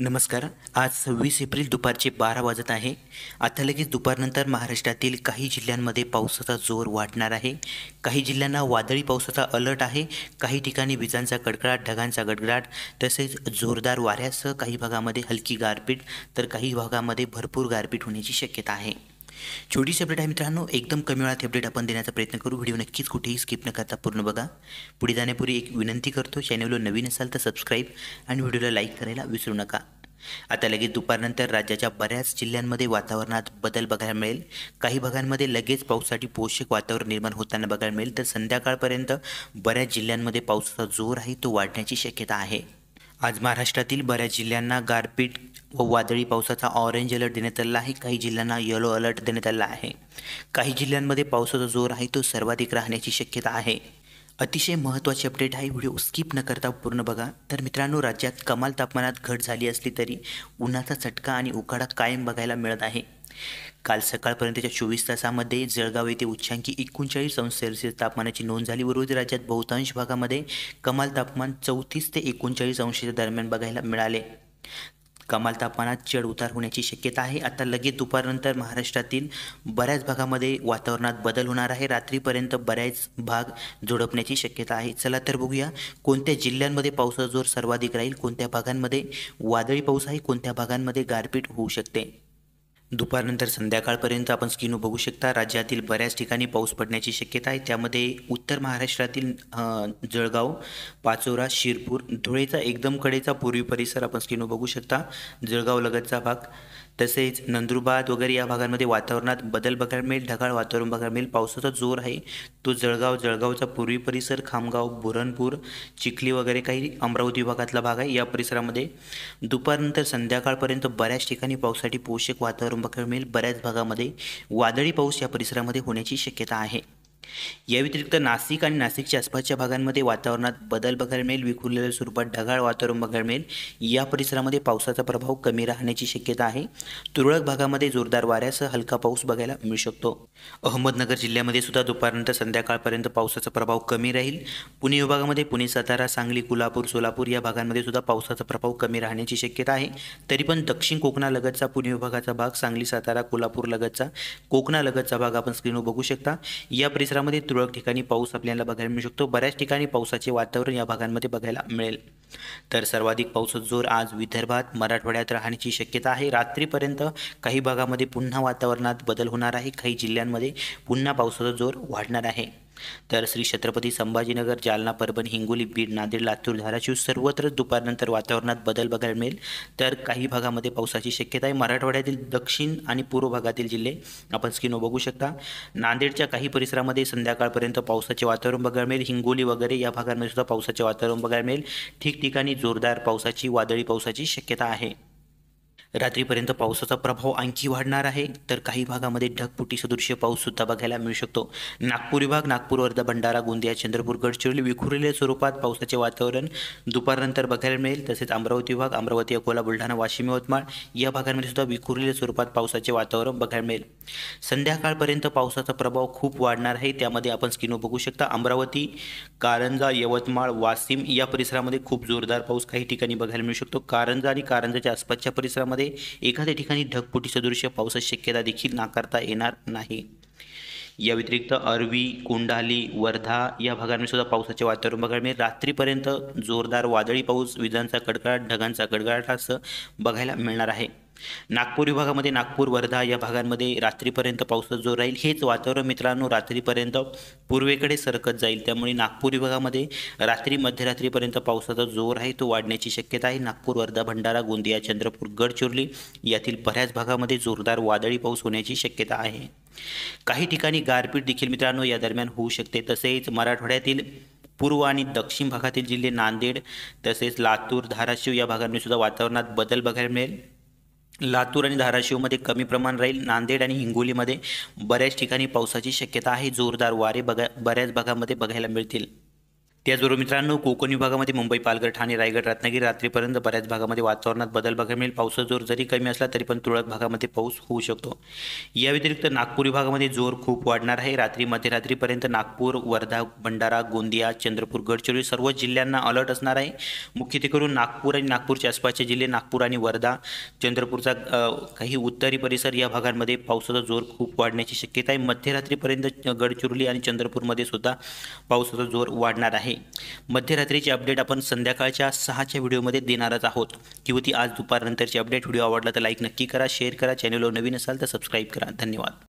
नमस्कार आज सव्वीस एप्रिल दुपारचे बारा वाजत आहे आता लगेच दुपारनंतर महाराष्ट्रातील काही जिल्ह्यांमध्ये पावसाचा जोर वाढणार आहे काही जिल्ह्यांना वादळी पावसाचा अलर्ट आहे काही ठिकाणी विजांचा कडकडाट ढगांचा गडगडाट तसेच जोरदार वाऱ्यासह काही भागामध्ये हलकी गारपीट तर काही भागामध्ये भरपूर गारपीट होण्याची शक्यता आहे छोटीशी अपडेट आहे मित्रांनो एकदम कमी वेळात अपडेट आपण देण्याचा प्रयत्न करू व्हिडिओ नक्कीच कुठेही स्किप न करता पूर्ण बघा पुढे जाण्यापूर्वी एक विनंती करतो चॅनलवर नवीन असाल तर सबस्क्राईब आणि व्हिडिओला लाईक करायला विसरू नका आता लगेच दुपारनंतर राज्याच्या बऱ्याच जिल्ह्यांमध्ये वातावरणात बदल बघायला मिळेल काही भागांमध्ये लगेच पावसासाठी पोषक वातावरण निर्माण होताना बघायला मिळेल तर संध्याकाळपर्यंत बऱ्याच जिल्ह्यांमध्ये पावसाचा जोर आहे तो वाढण्याची शक्यता आहे आज महाराष्ट्रातील बऱ्याच जिल्ह्यांना गारपीट व वादळी पावसाचा ऑरेंज अलर्ट देण्यात आला आहे काही जिल्ह्यांना येलो अलर्ट देण्यात आला आहे काही जिल्ह्यांमध्ये पावसाचा जोर आहे तो सर्वाधिक राहण्याची शक्यता आहे अतिशय महत्त्वाचे अपडेट आहे व्हिडिओ स्किप न करता पूर्ण बघा तर मित्रांनो राज्यात कमाल तापमानात घट झाली असली तरी उन्हाचा चटका आणि उकाडा कायम बघायला मिळत आहे काल सकाळपर्यंतच्या चोवीस तासामध्ये जळगाव येथे उच्चांकी एकोणचाळीस अंश सेल्सिअस तापमानाची नोंद झाली उर्वरित राज्यात बहुतांश भागामध्ये कमाल तापमान चौतीस ते एकोणचाळीस अंशाच्या दरम्यान बघायला मिळाले कमाल तापमानात चढ उतार होण्याची शक्यता आहे आता लगेच दुपारनंतर महाराष्ट्रातील बऱ्याच भागामध्ये वातावरणात बदल होणार आहे रात्रीपर्यंत बऱ्याच भाग झोडपण्याची शक्यता आहे चला तर बघूया कोणत्या जिल्ह्यांमध्ये पावसाचा जोर सर्वाधिक राहील कोणत्या भागांमध्ये वादळी पाऊस आहे कोणत्या भागांमध्ये गारपीट होऊ शकते दुपारनंतर संध्याकाळपर्यंत आपण स्किनो बघू शकता राज्यातील बऱ्याच ठिकाणी पाऊस पडण्याची शक्यता आहे त्यामध्ये उत्तर महाराष्ट्रातील जळगाव पाचोरा शिरपूर धुळेचा एकदम कडेचा पूर्वी परिसर आपण स्किनो बघू शकता जळगाव लगतचा भाग तसेच नंदुरबार वगैरे या भागांमध्ये वातावरणात बदल बघायला मिळेल ढगाळ वातावरण बघायला मिळेल पावसाचा जोर आहे तो जळगाव जळगावचा पूर्वी परिसर खामगाव बुरणपूर चिखली वगैरे काही अमरावती विभागातला भाग आहे या परिसरामध्ये दुपारनंतर संध्याकाळपर्यंत बऱ्याच ठिकाणी पावसासाठी पोषक वातावरण बघायला मिळेल बऱ्याच भागामध्ये वादळी पाऊस या परिसरामध्ये होण्याची शक्यता आहे या व्यतिरिक्त नाशिक आणि नाशिकच्या आसपासच्या भागांमध्ये वातावरणात बदल बघायला मिळेल विखुरलेल्या स्वरूपात ढगाळ वातावरण बघायला मिळेल या परिसरामध्ये पावसाचा प्रभाव कमी राहण्याची शक्यता आहे तुरळक भागामध्ये जोरदार वाऱ्यासह हलका पाऊस बघायला मिळू शकतो अहमदनगर जिल्ह्यामध्ये सुद्धा दुपारनंतर संध्याकाळपर्यंत पावसाचा प्रभाव कमी राहील पुणे विभागामध्ये पुणे सातारा सांगली कोल्हापूर सोलापूर या भागांमध्ये सुद्धा पावसाचा प्रभाव कमी राहण्याची शक्यता आहे तरी पण दक्षिण कोकणालगतचा पुणे विभागाचा भाग सांगली सातारा कोल्हापूर लगतचा कोकणालगतचा भाग आपण स्क्रीनवर बघू शकता या परिसरात क्षेत्रामध्ये तुरळक ठिकाणी पाऊस आपल्याला बघायला मिळू शकतो बऱ्याच ठिकाणी पावसाचे वातावरण या भागांमध्ये बघायला मिळेल तर सर्वाधिक पावसाचा जोर आज विदर्भात मराठवाड्यात राहण्याची शक्यता आहे रात्रीपर्यंत काही भागामध्ये पुन्हा वातावरणात बदल होणार आहे काही जिल्ह्यांमध्ये पुन्हा पावसाचा जोर वाढणार आहे तर श्री छत्रपती संभाजीनगर जालना परभणी हिंगोली बीड नांदेड लातूर धाराशिव सर्वत्र दुपारनंतर वातावरणात बदल बघायला मिळेल तर काही भागामध्ये पावसाची शक्यता आहे मराठवाड्यातील दक्षिण आणि पूर्व भागातील जिल्हे आपण स्किनो बघू शकता नांदेडच्या काही परिसरामध्ये संध्याकाळपर्यंत पावसाचे वातावरण बघायला मिळेल हिंगोली वगैरे या भागांमध्ये सुद्धा पावसाचे वातावरण बघायला मिळेल ठिकठिकाणी जोरदार पावसाची वादळी पावसाची शक्यता आहे रात्रीपर्यंत पावसाचा प्रभाव आणखी वाढणार आहे तर काही भागामध्ये ढगपुटी सदृश्य पाऊससुद्धा बघायला मिळू शकतो नागपूर विभाग नागपूर वर्धा भंडारा गोंदिया चंद्रपूर गडचिरोली विखुरलेल्या स्वरूपात पावसाचे वातावरण दुपारनंतर बघायला मिळेल तसेच अमरावती विभाग अमरावती अकोला बुलढाणा वाशिम यवतमाळ या भागांमध्ये सुद्धा विखुरलेल्या स्वरूपात पावसाचे वातावरण बघायला मिळेल संध्याकाळपर्यंत पावसाचा प्रभाव खूप वाढणार आहे त्यामध्ये आपण स्किनो बघू शकता अमरावती कारंजा यवतमाळ वाशिम या परिसरामध्ये खूप जोरदार पाऊस काही ठिकाणी बघायला मिळू शकतो कारंजा आणि कारंजाच्या आसपासच्या परिसरामध्ये एखाद्या ठिकाणी ढगपुटी सदृश पावसाची शक्यता देखील नाकारता येणार नाही या व्यतिरिक्त अरवी कुंडाली वर्धा या भागांमध्ये सुद्धा पावसाचे वातावरण बघायला मिळेल रात्रीपर्यंत जोरदार वादळी पाऊस विजांचा कडकडाट ढगांचा कडकडाट असं बघायला मिळणार आहे नागपूर विभागामध्ये नागपूर वर्धा या भागांमध्ये रात्रीपर्यंत पावसाचा जोर राहील हेच वातावरण मित्रांनो रात्रीपर्यंत पूर्वेकडे सरकत जाईल त्यामुळे नागपूर विभागामध्ये रात्री मध्यरात्रीपर्यंत पावसाचा जोर आहे तो वाढण्याची शक्यता आहे नागपूर वर्धा भंडारा गोंदिया चंद्रपूर गडचिरोली यातील बऱ्याच भागामध्ये जोरदार वादळी पाऊस होण्याची शक्यता आहे काही ठिकाणी गारपीट देखील मित्रांनो या दरम्यान होऊ शकते तसेच मराठवाड्यातील पूर्व आणि दक्षिण भागातील जिल्हे नांदेड तसेच लातूर धाराशिव या भागांमध्ये सुद्धा वातावरणात बदल बघायला मिळेल लातूर आणि धाराशिवमध्ये कमी प्रमाण राहील नांदेड आणि हिंगोलीमध्ये बऱ्याच ठिकाणी पावसाची शक्यता आहे जोरदार वारे बघा बऱ्याच भागामध्ये बघायला मिळतील त्याचबरोबर मित्रांनो कोकण विभागामध्ये मुंबई पालघर ठाणे रायगड रत्नागिरी रात्रीपर्यंत बऱ्याच भागामध्ये वातावरणात बदल बघायला मिळेल पावसाचा जोर जरी कमी असला तरी पण तुरळक भागामध्ये पाऊस होऊ शकतो या व्यतिरिक्त नागपूर विभागामध्ये जोर खूप वाढणार आहे रात्री मध्यरात्रीपर्यंत नागपूर वर्धा भंडारा गोंदिया चंद्रपूर गडचिरोली सर्व जिल्ह्यांना अलर्ट असणार आहे मुख्यत्वे करून नागपूर आणि नागपूरच्या आसपासचे जिल्हे नागपूर आणि वर्धा चंद्रपूरचा काही उत्तरी परिसर या भागांमध्ये पावसाचा जोर खूप वाढण्याची शक्यता आहे मध्यरात्रीपर्यंत गडचिरोली आणि चंद्रपूरमध्ये सुद्धा पावसाचा जोर वाढणार आहे मध्यरात्रीची अपडेट आपण संध्याकाळच्या सहाच्या व्हिडिओमध्ये देणारच आहोत किंवा ती आज दुपारनंतरची अपडेट व्हिडिओ आवडला तर लाईक नक्की करा शेअर करा चॅनलवर नवीन असाल तर सबस्क्राईब करा धन्यवाद